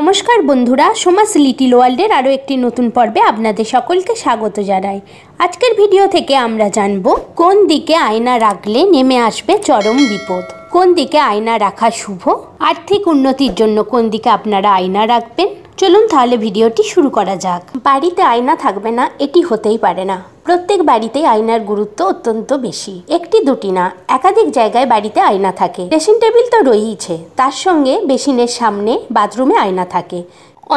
নমস্কার বন্ধুরা সোমাস লিটিল ওয়ার্ল্ডের আরও একটি নতুন পর্বে আপনাদের সকলকে স্বাগত জানাই আজকের ভিডিও থেকে আমরা জানব কোন দিকে আয়না রাখলে নেমে আসবে চরম বিপদ কোন দিকে আয়না রাখা শুভ আর্থিক উন্নতির জন্য কোন দিকে আপনারা আয়না রাখবেন চলুন তাহলে ভিডিওটি শুরু করা যাক বাড়িতে আয়না থাকবে না এটি হতেই পারে না প্রত্যেক বাড়িতেই আয়নার গুরুত্ব অত্যন্ত বেশি একটি দুটি না একাধিক জায়গায় বাড়িতে আয়না থাকে ড্রেসিং টেবিল তো রয়েইছে তার সঙ্গে বেসিনের সামনে বাথরুমে আয়না থাকে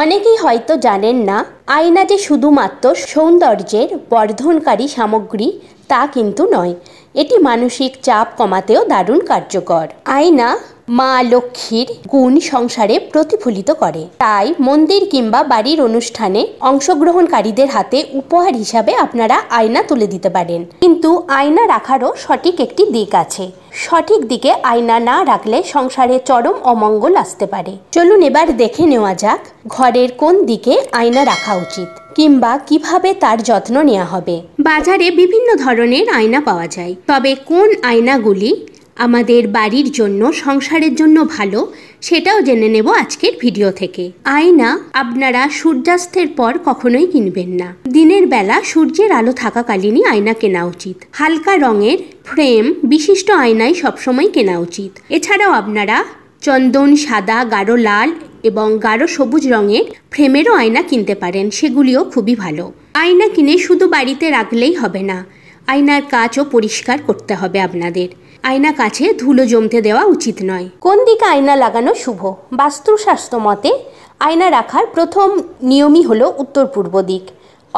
অনেকেই হয়তো জানেন না আয়না যে শুধুমাত্র সৌন্দর্যের বর্ধনকারী সামগ্রী তা কিন্তু নয় এটি মানসিক চাপ কমাতেও দারুণ কার্যকর আয়না মা লক্ষ্মীর গুণ সংসারে প্রতিফলিত করে তাই মন্দির কিংবা বাড়ির অনুষ্ঠানে অংশগ্রহণকারীদের হাতে উপহার হিসাবে আপনারা আয়না তুলে দিতে পারেন কিন্তু আয়না রাখারও সঠিক একটি দিক আছে সঠিক দিকে আয়না না রাখলে সংসারে চরম অমঙ্গল আসতে পারে চলুন এবার দেখে নেওয়া যাক ঘরের কোন দিকে আয়না রাখা উচিত কিংবা কিভাবে তার যত্ন নেওয়া হবে বাজারে বিভিন্ন ধরনের আয়না পাওয়া যায় তবে কোন আয়নাগুলি আমাদের বাড়ির জন্য সংসারের জন্য ভালো সেটাও জেনে নেব আজকের ভিডিও থেকে আয়না আপনারা সূর্যাস্তের পর কখনোই কিনবেন না দিনের বেলা সূর্যের আলো থাকাকালীনই আয়না কেনা উচিত হালকা রঙের ফ্রেম বিশিষ্ট আয়নাই সবসময় কেনা উচিত এছাড়াও আপনারা চন্দন সাদা গাঢ় লাল এবং গাঢ় সবুজ রঙের ফ্রেমেরও আয়না কিনতে পারেন সেগুলিও খুবই ভালো আয়না কিনে শুধু বাড়িতে রাখলেই হবে না আয়নার কাঁচও পরিষ্কার করতে হবে আপনাদের আয়না কাছে ধুলো জমতে দেওয়া উচিত নয় কোন দিকে আয়না লাগানো শুভ স্বাস্থ্য মতে আয়না রাখার প্রথম নিয়মই হল উত্তর পূর্ব দিক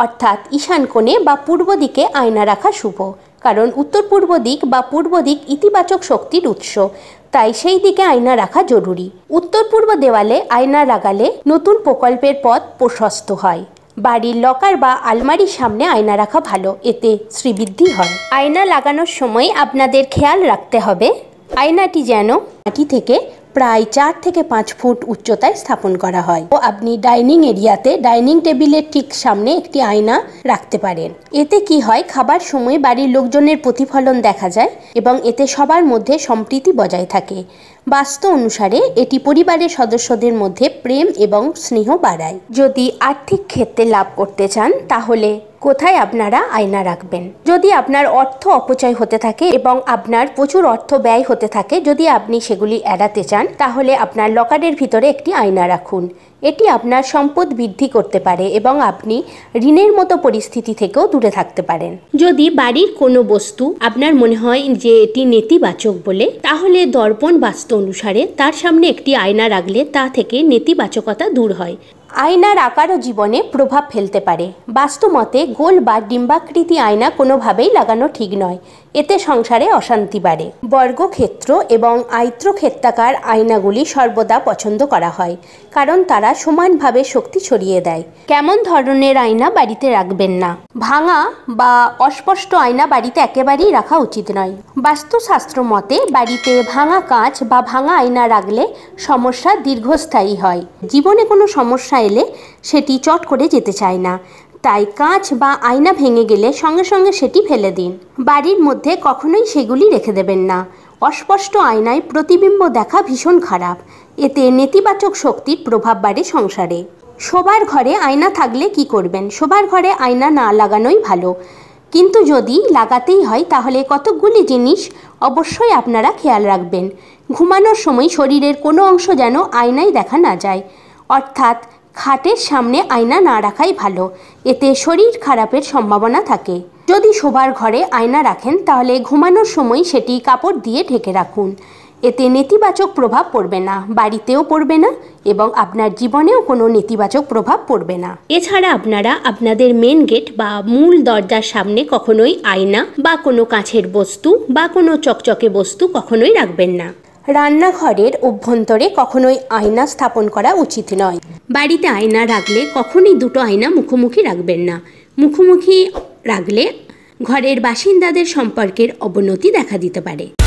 অর্থাৎ ঈশান কোণে বা পূর্ব দিকে আয়না রাখা শুভ কারণ উত্তর পূর্ব দিক বা পূর্ব দিক ইতিবাচক শক্তির উৎস তাই সেই দিকে আয়না রাখা জরুরি উত্তর পূর্ব দেওয়ালে আয়না লাগালে নতুন প্রকল্পের পথ প্রশস্ত হয় বাড়ির লকার বা আলমারির সামনে আয়না রাখা ভালো এতে শ্রীবৃদ্ধি হয় আয়না লাগানোর সময় আপনাদের খেয়াল রাখতে হবে আয়নাটি যেন মাটি থেকে প্রায় চার থেকে পাঁচ ফুট উচ্চতায় স্থাপন করা হয় ও আপনি ডাইনিং এরিয়াতে ডাইনিং টেবিলের ঠিক সামনে একটি আয়না রাখতে পারেন এতে কি হয় খাবার সময় বাড়ির লোকজনের প্রতিফলন দেখা যায় এবং এতে সবার মধ্যে সম্প্রীতি বজায় থাকে বাস্তু অনুসারে এটি পরিবারের সদস্যদের মধ্যে প্রেম এবং স্নেহ বাড়ায় যদি আর্থিক ক্ষেত্রে লাভ করতে চান তাহলে কোথায় আপনারা আয়না রাখবেন যদি আপনার অর্থ অপচয় হতে থাকে এবং আপনার প্রচুর অর্থ ব্যয় হতে থাকে যদি আপনি সেগুলি এড়াতে চান তাহলে আপনার লকারের ভিতরে একটি আয়না রাখুন এটি আপনার সম্পদ বৃদ্ধি করতে পারে এবং আপনি ঋণের মতো পরিস্থিতি থেকেও দূরে থাকতে পারেন যদি বাড়ির কোনো বস্তু আপনার মনে হয় যে এটি নেতিবাচক বলে তাহলে দর্পণ বাস্তু অনুসারে তার সামনে একটি আয়না রাখলে তা থেকে নেতিবাচকতা দূর হয় আয়নার আকারও জীবনে প্রভাব ফেলতে পারে বাস্তুমতে গোল বা ডিম্বাকৃতি আয়না কোনোভাবেই লাগানো ঠিক নয় এতে সংসারে অশান্তি বাড়ে বর্গক্ষেত্র এবং আয়ত্রক্ষেত্রাকার আয়নাগুলি সর্বদা পছন্দ করা হয় কারণ তারা সমানভাবে শক্তি ছড়িয়ে দেয় কেমন ধরনের আয়না বাড়িতে রাখবেন না ভাঙা বা অস্পষ্ট আয়না বাড়িতে একেবারেই রাখা উচিত নয় বাস্তুশাস্ত্র মতে বাড়িতে ভাঙা কাঁচ বা ভাঙা আয়না রাখলে সমস্যা দীর্ঘস্থায়ী হয় জীবনে কোনো সমস্যা এলে সেটি চট করে যেতে চায় না তাই কাঁচ বা আয়না ভেঙে গেলে সঙ্গে সঙ্গে সেটি ফেলে দিন বাড়ির মধ্যে কখনোই সেগুলি রেখে দেবেন না অস্পষ্ট আয়নায় প্রতিবিম্ব দেখা ভীষণ খারাপ এতে নেতিবাচক শক্তির প্রভাব বাড়ে সংসারে শোবার ঘরে আয়না থাকলে কি করবেন শোবার ঘরে আয়না না লাগানোই ভালো কিন্তু যদি লাগাতেই হয় তাহলে কতকগুলি জিনিস অবশ্যই আপনারা খেয়াল রাখবেন ঘুমানোর সময় শরীরের কোনো অংশ যেন আয়নায় দেখা না যায় অর্থাৎ খাটের সামনে আয়না না রাখাই ভালো এতে শরীর খারাপের সম্ভাবনা থাকে যদি শোবার ঘরে আয়না রাখেন তাহলে ঘুমানোর সময় সেটি কাপড় দিয়ে ঢেকে রাখুন এতে নেতিবাচক প্রভাব পড়বে না বাড়িতেও পড়বে না এবং আপনার জীবনেও কোনো নেতিবাচক প্রভাব পড়বে না এছাড়া আপনারা আপনাদের মেন গেট বা মূল দরজার সামনে কখনোই আয়না বা কোনো কাছের বস্তু বা কোনো চকচকে বস্তু কখনোই রাখবেন না রান্নাঘরের অভ্যন্তরে কখনোই আয়না স্থাপন করা উচিত নয় বাড়িতে আয়না রাখলে কখনোই দুটো আয়না মুখোমুখি রাখবেন না মুখোমুখি রাখলে ঘরের বাসিন্দাদের সম্পর্কের অবনতি দেখা দিতে পারে